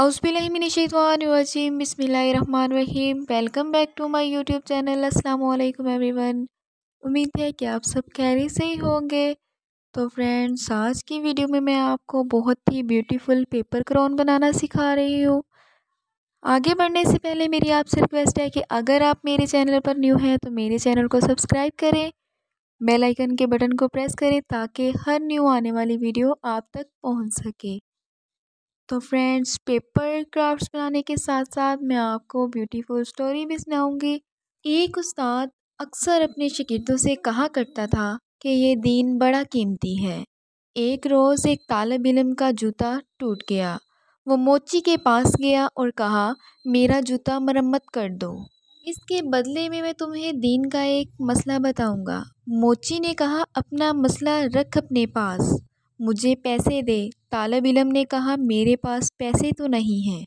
अस्बिल्लाशवानरजीम बसमीम welcome back to my YouTube channel अस्सलाम वालेकुम एवरीवन उम्मीद है कि आप सब खैरी से ही होंगे तो फ्रेंड्स आज की वीडियो में मैं आपको बहुत ही ब्यूटीफुल पेपर क्राउन बनाना सिखा रही हूँ आगे बढ़ने से पहले मेरी आपसे रिक्वेस्ट है कि अगर आप मेरे चैनल पर न्यू हैं तो मेरे चैनल को सब्सक्राइब करें बेल आइकन के बटन को प्रेस करें ताकि हर न्यू आने वाली वीडियो आप तक पहुँच सके तो फ्रेंड्स पेपर क्राफ्ट्स बनाने के साथ साथ मैं आपको ब्यूटीफुल स्टोरी भी सुनाऊंगी एक उस्ताद अक्सर अपने शगिर्दों से कहा करता था कि ये दीन बड़ा कीमती है एक रोज़ एक तालब इलम का जूता टूट गया वो मोची के पास गया और कहा मेरा जूता मरम्मत कर दो इसके बदले में मैं तुम्हें दीन का एक मसला बताऊंगा मोची ने कहा अपना मसला रख अपने पास मुझे पैसे दे तालब इलम ने कहा मेरे पास पैसे तो नहीं हैं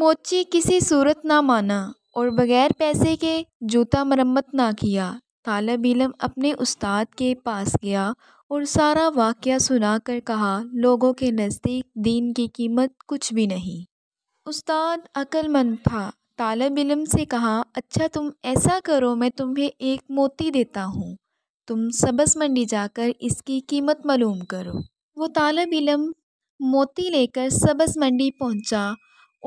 मोची किसी सूरत ना माना और बग़ैर पैसे के जूता मरम्मत ना किया तालब इलम अपने उस्ताद के पास गया और सारा वाक़ सुना कर कहा लोगों के नज़दीक दीन की कीमत कुछ भी नहीं उस्ताद अक्लमंद था तालब इलम से कहा अच्छा तुम ऐसा करो मैं तुम्हें एक मोती देता हूँ तुम सबस मंडी जाकर इसकी कीमत मालूम करो वो तालब इलम मोती लेकर सब्ज़ मंडी पहुंचा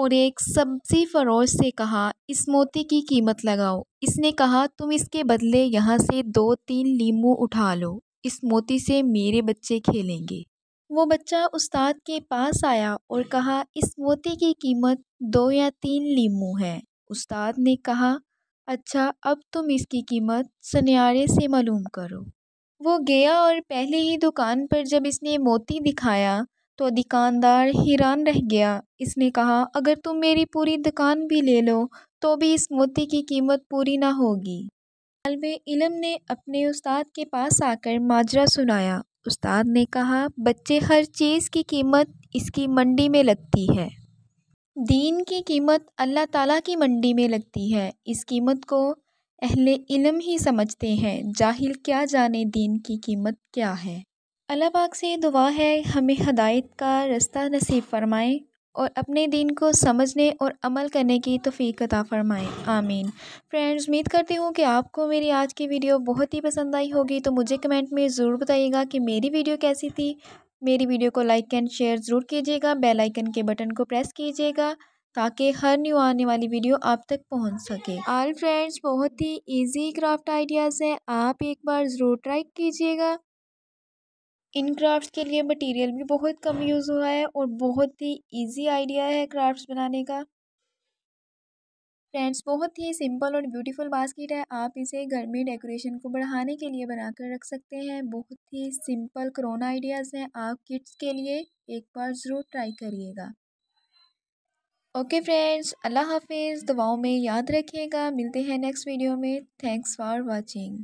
और एक सब्ज़ी फरोश से कहा इस मोती की कीमत लगाओ इसने कहा तुम इसके बदले यहाँ से दो तीन लीमू उठा लो इस मोती से मेरे बच्चे खेलेंगे वो बच्चा उस्ताद के पास आया और कहा इस मोती की कीमत दो या तीन लीमू है उस्ताद ने कहा अच्छा अब तुम इसकी कीमत सन्यारे से मालूम करो वो गया और पहले ही दुकान पर जब इसने मोती दिखाया तो दुकानदार हैरान रह गया इसने कहा अगर तुम मेरी पूरी दुकान भी ले लो तो भी इस मोती की कीमत पूरी ना होगी तलब इलम ने अपने उस्ताद के पास आकर माजरा सुनाया उस्ताद ने कहा बच्चे हर चीज़ की कीमत इसकी मंडी में लगती है दीन की कीमत अल्लाह ताला की मंडी में लगती है इस कीमत को अहले इलम ही समझते हैं जाहिल क्या जाने दीन की कीमत क्या है अल्लाह पाक से दुआ है हमें हदायत का रास्ता नसीब फरमाएं और अपने दिन को समझने और अमल करने की तोफ़ीक अता फ़रमाएँ आमीन फ्रेंड्स उम्मीद करती हूँ कि आपको मेरी आज की वीडियो बहुत ही पसंद आई होगी तो मुझे कमेंट में ज़रूर बताइएगा कि मेरी वीडियो कैसी थी मेरी वीडियो को लाइक एंड शेयर ज़रूर कीजिएगा बेल आइकन के बटन को प्रेस कीजिएगा ताकि हर न्यू आने वाली वीडियो आप तक पहुंच सके आल फ्रेंड्स बहुत ही इजी क्राफ्ट आइडियाज़ हैं आप एक बार ज़रूर ट्राई कीजिएगा इन क्राफ्ट्स के लिए मटेरियल भी बहुत कम यूज़ हुआ है और बहुत ही इजी आइडिया है क्राफ्ट्स बनाने का फ्रेंड्स बहुत ही सिंपल और ब्यूटीफुल बास्केट है आप इसे घर में डेकोरेशन को बढ़ाने के लिए बनाकर रख सकते हैं बहुत ही सिंपल करोना आइडियाज़ हैं आप किड्स के लिए एक बार ज़रूर ट्राई करिएगा ओके फ्रेंड्स अल्लाह हाफिज़ दुआओं में याद रखिएगा मिलते हैं नेक्स्ट वीडियो में थैंक्स फॉर वाचिंग